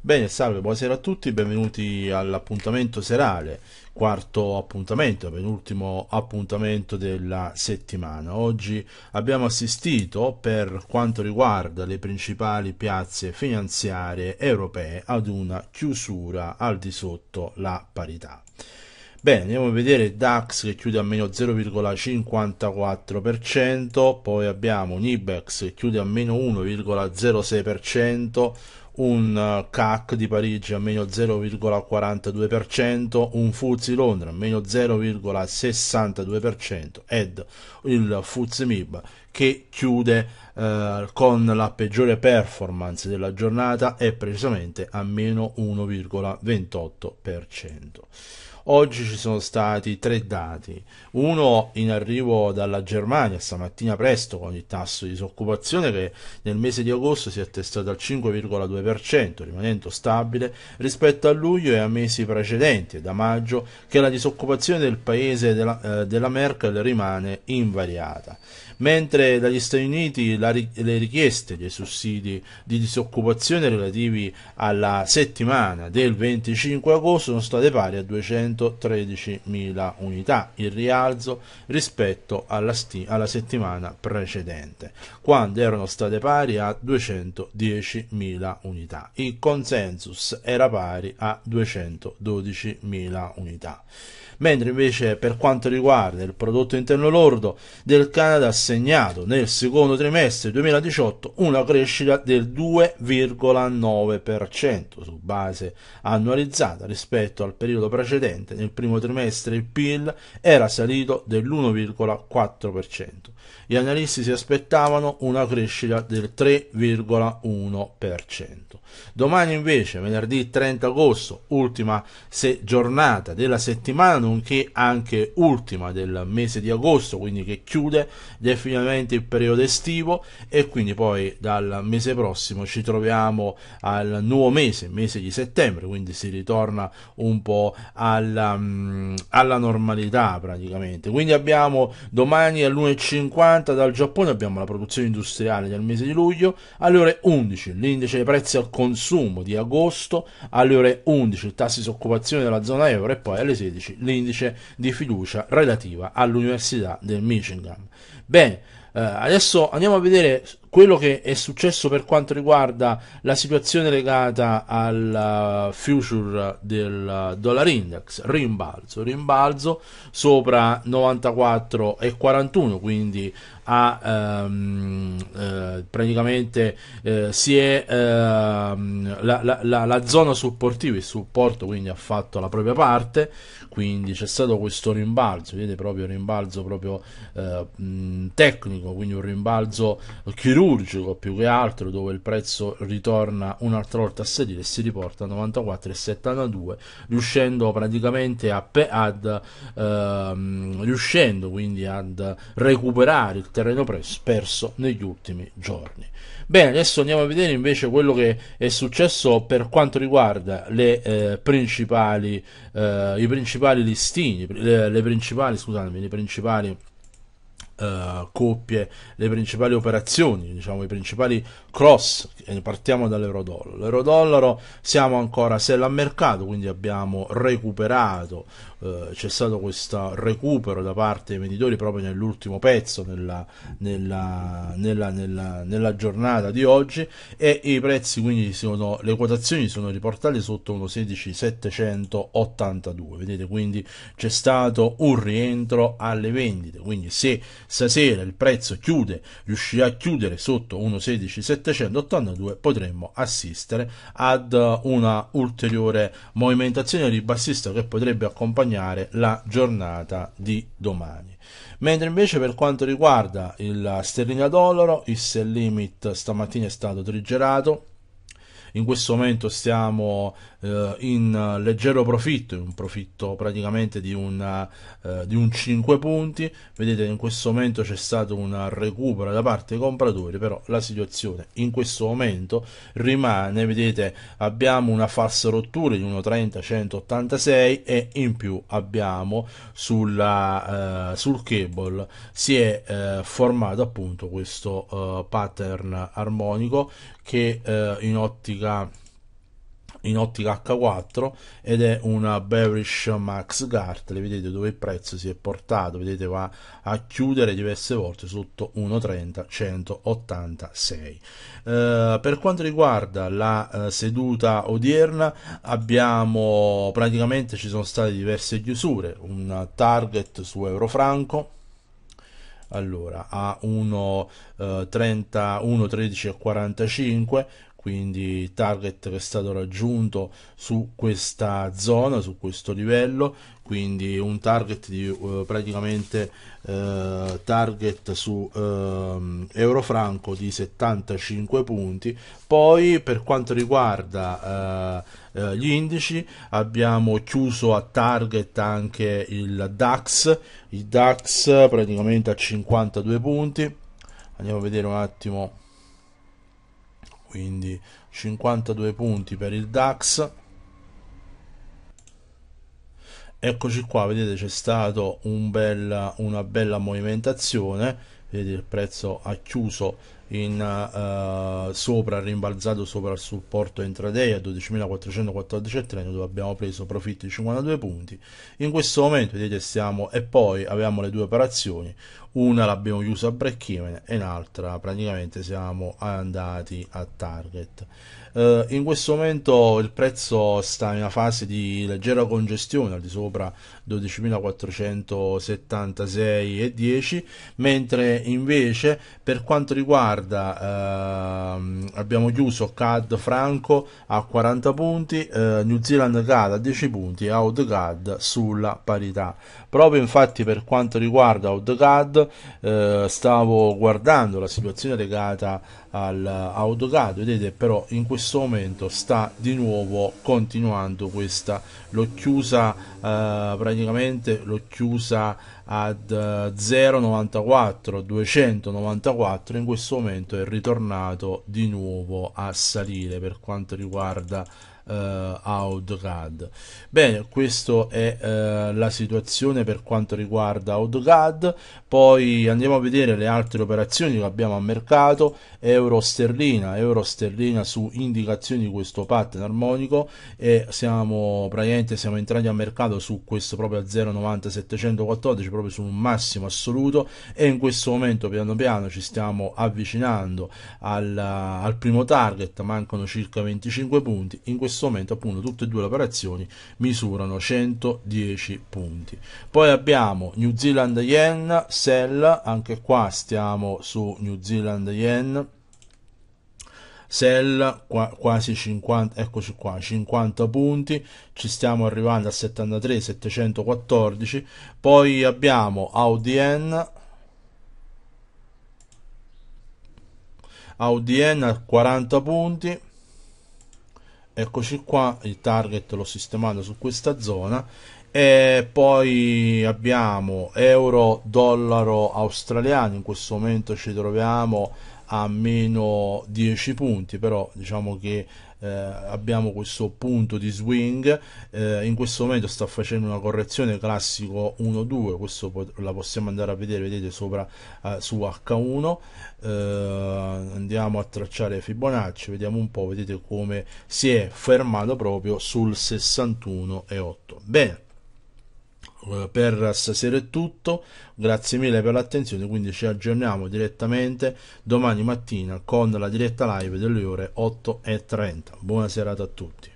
Bene, salve, buonasera a tutti, benvenuti all'appuntamento serale, quarto appuntamento, penultimo appuntamento della settimana. Oggi abbiamo assistito, per quanto riguarda le principali piazze finanziarie europee, ad una chiusura al di sotto la parità. Bene, andiamo a vedere il DAX che chiude a meno 0,54%, poi abbiamo un IBEX che chiude a meno 1,06%, un CAC eh, di Parigi a meno 0,42%, un FUZI Londra a meno 0,62% ed il FUZI MIB che chiude eh, con la peggiore performance della giornata e precisamente a meno 1,28%. Oggi ci sono stati tre dati, uno in arrivo dalla Germania stamattina presto con il tasso di disoccupazione che nel mese di agosto si è attestato al 5,2%, rimanendo stabile rispetto a luglio e a mesi precedenti, da maggio che la disoccupazione del paese della, eh, della Merkel rimane invariata mentre dagli Stati Uniti la, le richieste dei sussidi di disoccupazione relativi alla settimana del 25 agosto sono state pari a 200 113.000 unità, il rialzo rispetto alla, alla settimana precedente, quando erano state pari a 210.000 unità. Il consensus era pari a 212.000 unità mentre invece per quanto riguarda il prodotto interno lordo del Canada ha segnato nel secondo trimestre 2018 una crescita del 2,9% su base annualizzata rispetto al periodo precedente. Nel primo trimestre il PIL era salito dell'1,4%. Gli analisti si aspettavano una crescita del 3,1%. Domani invece, venerdì 30 agosto, ultima se- giornata della settimana nonché anche ultima del mese di agosto, quindi che chiude definitivamente il periodo estivo e quindi poi dal mese prossimo ci troviamo al nuovo mese, mese di settembre, quindi si ritorna un po' alla, mm, alla normalità praticamente. Quindi abbiamo domani alle 1.50 dal Giappone abbiamo la produzione industriale del mese di luglio, alle ore 11 l'indice dei prezzi al consumo di agosto, alle ore 11 il tasso di disoccupazione della zona euro e poi alle 16 l'indice indice di fiducia relativa all'Università del Michigan. Bene, eh, adesso andiamo a vedere quello che è successo per quanto riguarda la situazione legata al uh, future del uh, dollar index, rimbalzo, rimbalzo sopra 94,41, quindi ha, ehm, eh, praticamente eh, si è ehm, la, la, la, la, zona supportiva, il supporto quindi ha fatto la propria parte, quindi c'è stato questo rimbalzo, vedete proprio rimbalzo proprio eh, tecnico, quindi un rimbalzo chirurgico chirurgico più che altro dove il prezzo ritorna un'altra volta a salire e si riporta a 94,72 riuscendo praticamente a pe- ad, ehm, riuscendo quindi ad recuperare il terreno pres- perso negli ultimi giorni bene adesso andiamo a vedere invece quello che è successo per quanto riguarda le, eh, principali, eh, i principali listini le, le principali scusatemi le principali eh, coppie le principali operazioni, diciamo i principali cross, partiamo dall'euro-dollaro. L'euro-dollaro siamo ancora sell a mercato, quindi abbiamo recuperato, eh, c'è stato questo recupero da parte dei venditori proprio nell'ultimo pezzo, nella, nella, nella, nella giornata di oggi e i prezzi quindi sono, le quotazioni sono riportate sotto 1,16782, vedete quindi c'è stato un rientro alle vendite, quindi se Stasera il prezzo chiude, riuscirà a chiudere sotto 1.16782, potremmo assistere ad eh, una ulteriore movimentazione ribassista che potrebbe accompagnare la giornata di domani. Mentre invece per quanto riguarda il sterlina dollaro, il sell limit stamattina è stato triggerato, in questo momento stiamo eh, in eh, leggero profitto, un profitto praticamente di, una, eh, di un 5 punti, vedete in questo momento c'è stato un recupero da parte dei compratori, però la situazione in questo momento rimane, vedete abbiamo una falsa rottura di 1.30-186 e in più abbiamo sulla, eh, sul cable si è eh, formato appunto questo eh, pattern armonico che in ottica in ottica H4 ed è una bearish max gartle vedete dove il prezzo si è portato vedete va a chiudere diverse volte sotto 1.30 186 eh, per quanto riguarda la eh, seduta odierna abbiamo praticamente ci sono state diverse chiusure un target su Eurofranco allora a 1,30 1,13 eh, e 45 quindi target che è stato raggiunto su questa zona, su questo livello, quindi un target di eh, praticamente eh, target su eh, Eurofranco di 75 punti, poi per quanto riguarda eh, eh, gli indici abbiamo chiuso a target anche il DAX, il DAX praticamente a 52 punti, andiamo a vedere un attimo quindi 52 punti per il DAX eccoci qua vedete c'è stato un bella, una bella movimentazione vedete il prezzo ha chiuso in, uh, sopra, rimbalzato sopra il supporto intraday a 12.414,30 dove abbiamo preso profitto di 52 punti. In questo momento vedete siamo e poi abbiamo le due operazioni, una l'abbiamo chiusa a break even e l'altra praticamente siamo andati a target. Uh, in questo momento il prezzo sta in una fase di leggera congestione al di sopra 12.476,10 mentre invece per quanto riguarda uh, abbiamo chiuso CAD Franco a 40 punti uh, New Zealand CAD a 10 punti e OutCAD sulla parità proprio infatti per quanto riguarda OutCAD eh, stavo guardando la situazione legata all'AutoCAD vedete però in questo questo momento sta di nuovo continuando questa l'ho chiusa eh, praticamente l'ho chiusa ad eh, 0,94 294 in questo momento è ritornato di nuovo a salire per quanto riguarda eh, AutoCAD. Bene, questa è eh, la situazione per quanto riguarda AutoCAD, poi andiamo a vedere le altre operazioni che abbiamo a mercato, euro sterlina, euro sterlina su indicazioni di questo pattern armonico e siamo praticamente siamo entrati a mercato su questo proprio a 0,90714 proprio su un massimo assoluto e in questo momento piano piano ci stiamo avvicinando al, al primo target, mancano circa 25 punti. In questo questo momento appunto tutte e due le operazioni misurano 110 punti. Poi abbiamo New Zealand Yen, Sell, anche qua stiamo su New Zealand Yen. Sell qua, quasi 50, eccoci qua, 50 punti, ci stiamo arrivando a 73,714, poi abbiamo Audi Audien, Audien a 40 punti, eccoci qua il target l'ho sistemato su questa zona e poi abbiamo euro dollaro australiano in questo momento ci troviamo a meno 10 punti però diciamo che eh, abbiamo questo punto di swing eh, in questo momento sta facendo una correzione classico 1-2 questo la possiamo andare a vedere vedete sopra eh, su H1 eh, andiamo a tracciare Fibonacci vediamo un po' vedete come si è fermato proprio sul 61,8 bene eh, per stasera è tutto, grazie mille per l'attenzione, quindi ci aggiorniamo direttamente domani mattina con la diretta live delle ore 8.30. Buona serata a tutti.